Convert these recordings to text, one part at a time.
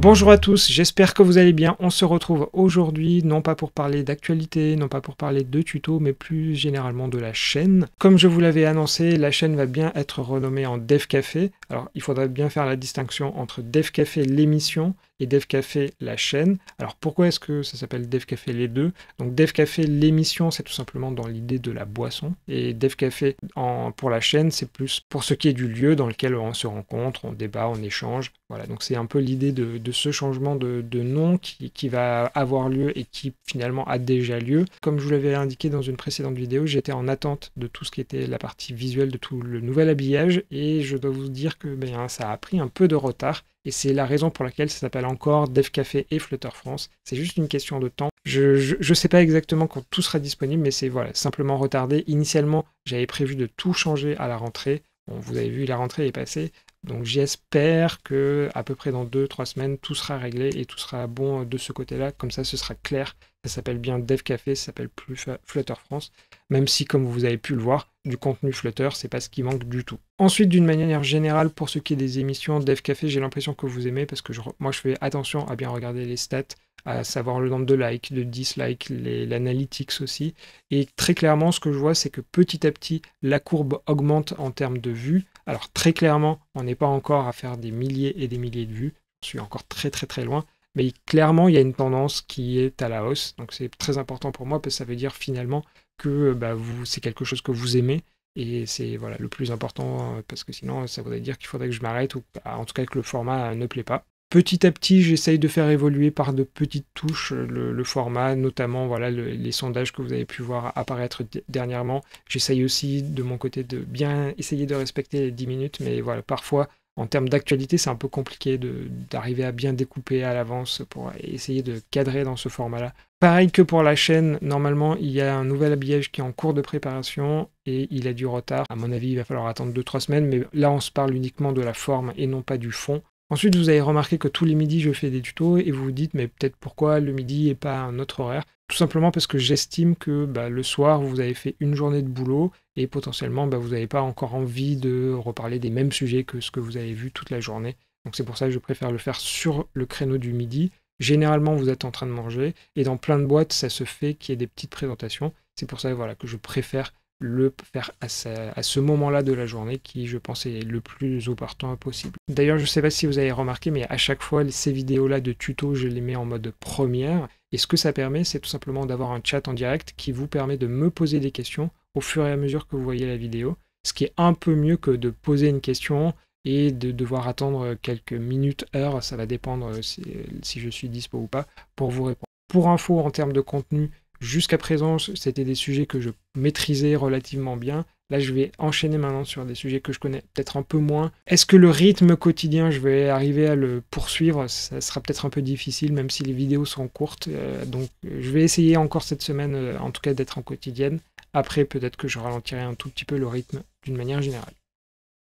Bonjour à tous, j'espère que vous allez bien. On se retrouve aujourd'hui, non pas pour parler d'actualité, non pas pour parler de tutos, mais plus généralement de la chaîne. Comme je vous l'avais annoncé, la chaîne va bien être renommée en Dev Café. Alors, il faudra bien faire la distinction entre Dev Café, l'émission, et Dev Café, la chaîne. Alors pourquoi est-ce que ça s'appelle Dev Café les deux Donc Dev Café, l'émission, c'est tout simplement dans l'idée de la boisson. Et Dev Café en, pour la chaîne, c'est plus pour ce qui est du lieu dans lequel on se rencontre, on débat, on échange. Voilà, donc c'est un peu l'idée de, ce changement de, nom qui, va avoir lieu et qui finalement a déjà lieu. Comme je vous l'avais indiqué dans une précédente vidéo, j'étais en attente de tout ce qui était la partie visuelle de tout le nouvel habillage et je dois vous dire que ben, ça a pris un peu de retard et c'est la raison pour laquelle ça s'appelle encore Dev Café et Flutter France. C'est juste une question de temps. Je ne sais pas exactement quand tout sera disponible, mais c'est voilà, simplement retardé. Initialement, j'avais prévu de tout changer à la rentrée. vous avez vu, la rentrée est passée. Donc j'espère que à peu près dans 2-3 semaines, tout sera réglé et tout sera bon euh, de ce côté-là. Comme ça, ce sera clair. Ça s'appelle bien Dev Café, ça s'appelle plus Flutter France. Même si, comme vous avez pu le voir, du contenu Flutter, c'est pas ce qui manque du tout. Ensuite, d'une manière générale, pour ce qui est des émissions Dev Café, j'ai l'impression que vous aimez parce que moi, je fais attention à bien regarder les stats à savoir le nombre de likes, de dislikes, l'analytics aussi. Et très clairement, ce que je vois, c'est que petit à petit, la courbe augmente en termes de vues. Alors très clairement, on n'est pas encore à faire des milliers et des milliers de vues. Je suis encore très très très loin. Mais clairement, il y a une tendance qui est à la hausse. Donc c'est très important pour moi parce que ça veut dire finalement que euh, bah, c'est quelque chose que vous aimez. Et c'est voilà, le plus important euh, parce que sinon, ça voudrait dire qu'il faudrait que je m'arrête ou bah, en tout cas que le format euh, ne plaît pas petit à petit, j'essaye de faire évoluer par de petites touches euh, le, format, notamment voilà les sondages que vous avez pu voir apparaître dernièrement. J'essaye aussi de mon côté de bien essayer de respecter les 10 minutes, mais voilà, parfois en termes d'actualité, c'est un peu compliqué d'arriver à bien découper à l'avance pour essayer de cadrer dans ce format-là. Pareil que pour la chaîne, normalement, il y a un nouvel habillage qui est en cours de préparation et il a du retard. À mon avis, il va falloir attendre 2-3 semaines, mais là, on se parle uniquement de la forme et non pas du fond. Ensuite, vous avez remarqué que tous les midis, je fais des tutos et vous vous dites, mais peut-être pourquoi le midi et pas un autre horaire Tout simplement parce que j'estime que bah, le soir, vous avez fait une journée de boulot et potentiellement, bah, vous n'avez pas encore envie de reparler des mêmes sujets que ce que vous avez vu toute la journée. Donc c'est pour ça que je préfère le faire sur le créneau du midi. Généralement, vous êtes en train de manger et dans plein de boîtes, ça se fait qu'il y ait des petites présentations. C'est pour ça voilà, que je préfère le faire à, ce moment-là de la journée qui, je pense, est le plus opportun possible. D'ailleurs, je ne sais pas si vous avez remarqué, mais à chaque fois, ces vidéos-là de tuto, je les mets en mode première. Et ce que ça permet, c'est tout simplement d'avoir un chat en direct qui vous permet de me poser des questions au fur et à mesure que vous voyez la vidéo, ce qui est un peu mieux que de poser une question et de devoir attendre quelques minutes, heures, ça va dépendre euh, si, si je suis dispo ou pas, pour vous répondre. Pour info, en termes de contenu, jusqu'à présent, c'était des sujets que je maîtrisais relativement bien. Là, je vais enchaîner maintenant sur des sujets que je connais peut-être un peu moins. Est-ce que le rythme quotidien, je vais arriver à le poursuivre Ça sera peut-être un peu difficile, même si les vidéos sont courtes. Euh, donc, je vais essayer encore cette semaine, euh, en tout cas, d'être en quotidienne. Après, peut-être que je ralentirai un tout petit peu le rythme d'une manière générale.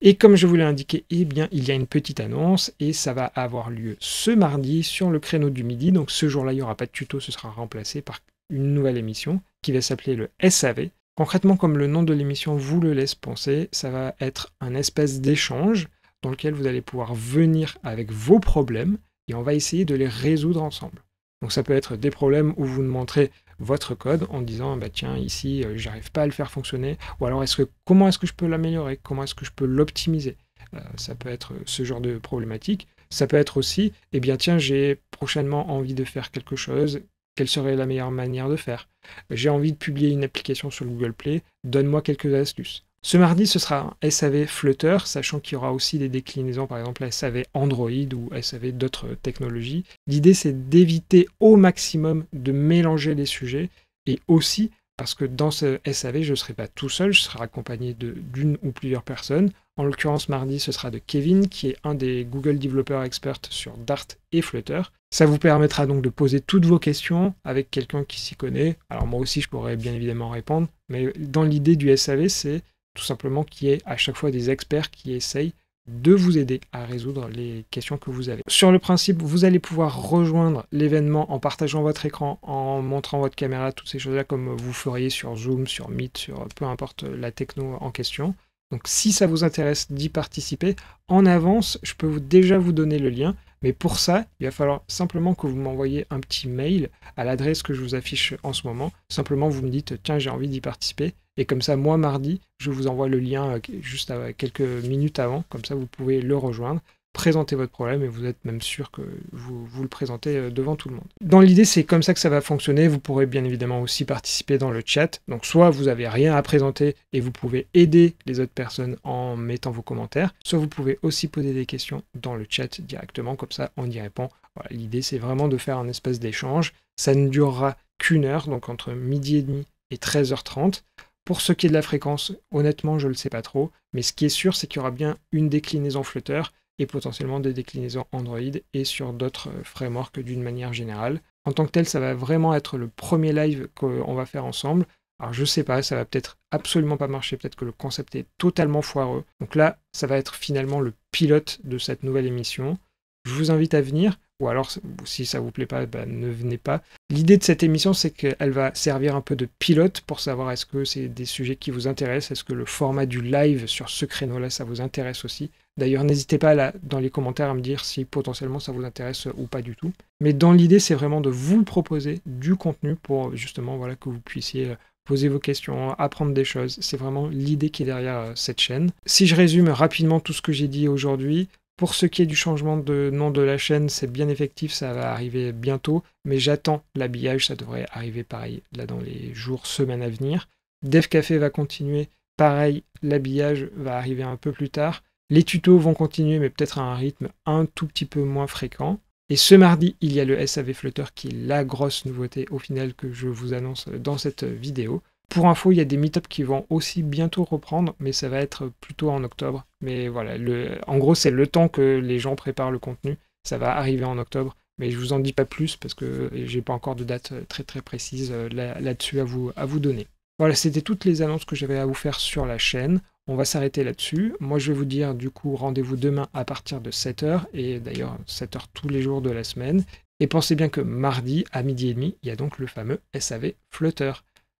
Et comme je vous l'ai indiqué, eh bien, il y a une petite annonce et ça va avoir lieu ce mardi sur le créneau du midi. Donc ce jour-là, il n'y aura pas de tuto, ce sera remplacé par une nouvelle émission qui va s'appeler le SAV. Concrètement, comme le nom de l'émission vous le laisse penser, ça va être un espèce d'échange dans lequel vous allez pouvoir venir avec vos problèmes et on va essayer de les résoudre ensemble. Donc ça peut être des problèmes où vous montrez votre code en disant bah tiens ici euh, j'arrive pas à le faire fonctionner ou alors est-ce que comment est-ce que je peux l'améliorer comment est-ce que je peux l'optimiser euh, ça peut être ce genre de problématique ça peut être aussi eh bien tiens j'ai prochainement envie de faire quelque chose quelle serait la meilleure manière de faire J'ai envie de publier une application sur Google Play, donne-moi quelques astuces. Ce mardi, ce sera un SAV Flutter, sachant qu'il y aura aussi des déclinaisons, par exemple SAV Android ou SAV d'autres technologies. L'idée, c'est d'éviter au maximum de mélanger les sujets et aussi parce que dans ce SAV, je ne serai pas tout seul, je serai accompagné d'une ou plusieurs personnes. En l'occurrence, mardi, ce sera de Kevin, qui est un des Google Developer Experts sur Dart et Flutter. Ça vous permettra donc de poser toutes vos questions avec quelqu'un qui s'y connaît. Alors moi aussi, je pourrais bien évidemment répondre, mais dans l'idée du SAV, c'est tout simplement qu'il y ait à chaque fois des experts qui essayent de vous aider à résoudre les questions que vous avez. Sur le principe, vous allez pouvoir rejoindre l'événement en partageant votre écran, en montrant votre caméra, toutes ces choses-là comme vous feriez sur Zoom, sur Meet, sur peu importe la techno en question. Donc si ça vous intéresse d'y participer, en avance, je peux déjà vous donner le lien. Mais pour ça, il va falloir simplement que vous m'envoyez un petit mail à l'adresse que je vous affiche en ce moment. Simplement, vous me dites, tiens, j'ai envie d'y participer. Et comme ça, moi, mardi, je vous envoie le lien euh, juste euh, quelques minutes avant. Comme ça, vous pouvez le rejoindre présenter votre problème et vous êtes même sûr que vous, vous le présentez euh, devant tout le monde. Dans l'idée, c'est comme ça que ça va fonctionner. Vous pourrez bien évidemment aussi participer dans le chat. Donc soit vous n'avez rien à présenter et vous pouvez aider les autres personnes en mettant vos commentaires, soit vous pouvez aussi poser des questions dans le chat directement, comme ça on y répond. L'idée, c'est vraiment de faire un espèce d'échange. Ça ne durera qu'une heure, donc entre midi et demi et 13h30. Pour ce qui est de la fréquence, honnêtement, je ne le sais pas trop, mais ce qui est sûr, c'est qu'il y aura bien une déclinaison flotteur et potentiellement des déclinaisons Android et sur d'autres euh, frameworks d'une manière générale. En tant que tel, ça va vraiment être le premier live qu'on va faire ensemble. Alors je sais pas, ça va peut-être absolument pas marcher, peut-être que le concept est totalement foireux. Donc là, ça va être finalement le pilote de cette nouvelle émission. Je vous invite à venir ou alors si ça vous plaît pas, bah, ne venez pas. L'idée de cette émission, c'est qu'elle va servir un peu de pilote pour savoir est-ce que c'est des sujets qui vous intéressent, est-ce que le format du live sur ce créneau-là, ça vous intéresse aussi. D'ailleurs, n'hésitez pas là, dans les commentaires à me dire si potentiellement ça vous intéresse ou pas du tout. Mais dans l'idée, c'est vraiment de vous proposer du contenu pour justement voilà, que vous puissiez euh, poser vos questions, apprendre des choses. C'est vraiment l'idée qui est derrière euh, cette chaîne. Si je résume rapidement tout ce que j'ai dit aujourd'hui, pour ce qui est du changement de nom de la chaîne, c'est bien effectif, ça va arriver bientôt, mais j'attends l'habillage, ça devrait arriver pareil là dans les jours, semaines à venir. Dev Café va continuer, pareil, l'habillage va arriver un peu plus tard. Les tutos vont continuer, mais peut-être à un rythme un tout petit peu moins fréquent. Et ce mardi, il y a le SAV Flutter qui est la grosse nouveauté au final que je vous annonce dans cette vidéo. Pour info, il y a des meet qui vont aussi bientôt reprendre, mais ça va être plutôt en octobre. Mais voilà, le, en gros, c'est le temps que les gens préparent le contenu. Ça va arriver en octobre, mais je ne vous en dis pas plus parce que j'ai pas encore de date très très précise euh, là-dessus à, vous, à vous donner. Voilà, c'était toutes les annonces que j'avais à vous faire sur la chaîne. On va s'arrêter là-dessus. Moi, je vais vous dire du coup rendez-vous demain à partir de 7h, et d'ailleurs 7h tous les jours de la semaine. Et pensez bien que mardi à midi et demi, il y a donc le fameux SAV Flutter.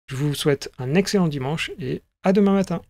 Je vous souhaite un excellent dimanche et à demain matin.